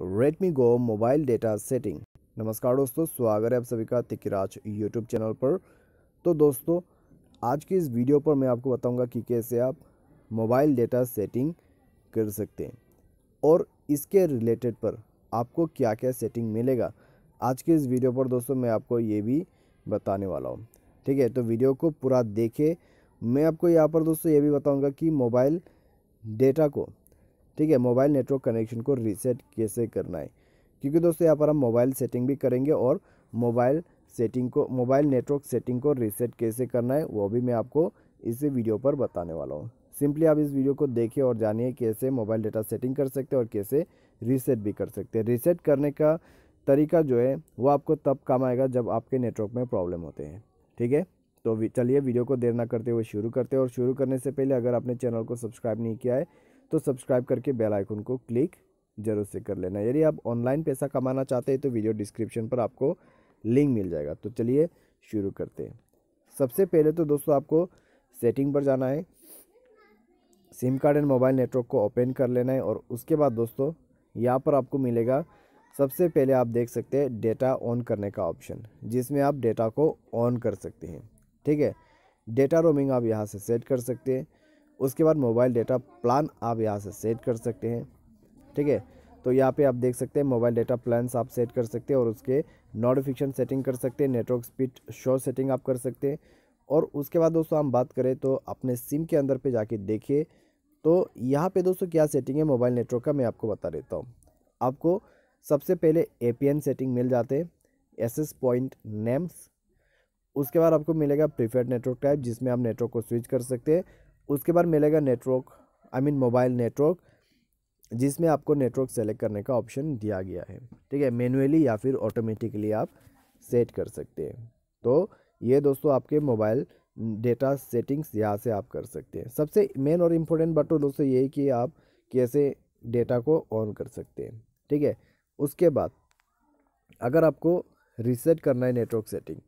Redmi Go mobile data setting नमस्कार दोस्तों स्वागत है आप सभी का तिकराज यूट्यूब चैनल पर तो दोस्तों आज की इस वीडियो पर मैं आपको बताऊंगा कि कैसे आप मोबाइल डेटा सेटिंग कर सकते हैं और इसके रिलेटेड पर आपको क्या क्या सेटिंग मिलेगा आज की इस वीडियो पर दोस्तों मैं आपको ये भी बताने वाला हूँ ठीक है तो वीडियो को पूरा देखे मैं आपको यहाँ पर दोस्तों ये भी बताऊँगा कि मोबाइल डेटा को ठीक है मोबाइल नेटवर्क कनेक्शन को रीसेट कैसे करना है क्योंकि दोस्तों यहाँ पर हम मोबाइल सेटिंग भी करेंगे और मोबाइल सेटिंग को मोबाइल नेटवर्क सेटिंग को रीसेट कैसे करना है वो भी मैं आपको इस वीडियो पर बताने वाला हूँ सिंपली आप इस वीडियो को देखिए और जानिए कैसे मोबाइल डेटा सेटिंग कर सकते हैं और कैसे रीसेट भी कर सकते हैं रीसेट करने का तरीका जो है वो आपको तब काम आएगा जब आपके नेटवर्क में प्रॉब्लम होते हैं ठीक है तो चलिए वीडियो को देर ना करते हुए शुरू करते हैं और शुरू करने से पहले अगर आपने चैनल को सब्सक्राइब नहीं किया है तो सब्सक्राइब करके बेल आइकन को क्लिक जरूर से कर लेना यदि आप ऑनलाइन पैसा कमाना चाहते हैं तो वीडियो डिस्क्रिप्शन पर आपको लिंक मिल जाएगा तो चलिए शुरू करते हैं सबसे पहले तो दोस्तों आपको सेटिंग पर जाना है SIM card and mobile network को ओपन कर लेना है और उसके बाद दोस्तों यहाँ पर आपको मिलेगा सबसे पहले आप देख सकते हैं डेटा ऑन करने का ऑप्शन जिसमें आप डेटा को ऑन कर सकते हैं ठीक है डेटा रोमिंग आप यहाँ से सेट कर सकते हैं उसके बाद मोबाइल डेटा प्लान आप यहाँ से सेट कर सकते हैं ठीक है तो यहाँ पे आप देख सकते हैं मोबाइल डेटा प्लान आप सेट कर सकते हैं और उसके नोटिफिकेशन सेटिंग कर सकते हैं नेटवर्क स्पीड शो सेटिंग आप कर सकते हैं और उसके बाद दोस्तों हम बात करें तो अपने सिम के अंदर पे जाके देखिए तो यहाँ पे दोस्तों क्या सेटिंग है मोबाइल नेटवर्क का मैं आपको बता देता हूँ आपको सबसे पहले ए सेटिंग मिल जाते हैं एस पॉइंट नेम्स उसके बाद आपको मिलेगा प्रीफेड नेटवर्क टाइप जिसमें आप नेटवर्क को स्विच कर सकते हैं उसके बाद मिलेगा network I mean mobile network जिसमें आपको नेटवर्क सेलेक्ट करने का ऑप्शन दिया गया है ठीक है मैनुअली या फिर ऑटोमेटिकली आप सेट कर सकते हैं तो ये दोस्तों आपके मोबाइल डेटा सेटिंग्स यहाँ से आप कर सकते हैं सबसे मेन और इम्पोर्टेंट बटो तो दोस्तों यही कि आप कैसे डेटा को ऑन कर सकते हैं ठीक है उसके बाद अगर आपको रिसेट करना है नेटवर्क सेटिंग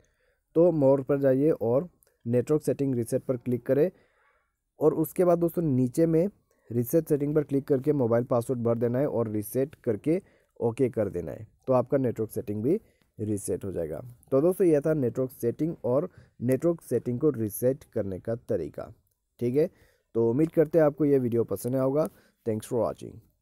तो मोर पर जाइए और नेटवर्क सेटिंग रीसेट पर क्लिक करें और उसके बाद दोस्तों नीचे में रिसेट सेटिंग पर क्लिक करके मोबाइल पासवर्ड भर देना है और रिसेट करके ओके कर देना है तो आपका नेटवर्क सेटिंग भी रिसेट हो जाएगा तो दोस्तों यह था नेटवर्क सेटिंग और नेटवर्क सेटिंग को रीसेट करने का तरीका ठीक है तो उम्मीद करते हैं आपको यह वीडियो पसंद आएगा थैंक्स फॉर वॉचिंग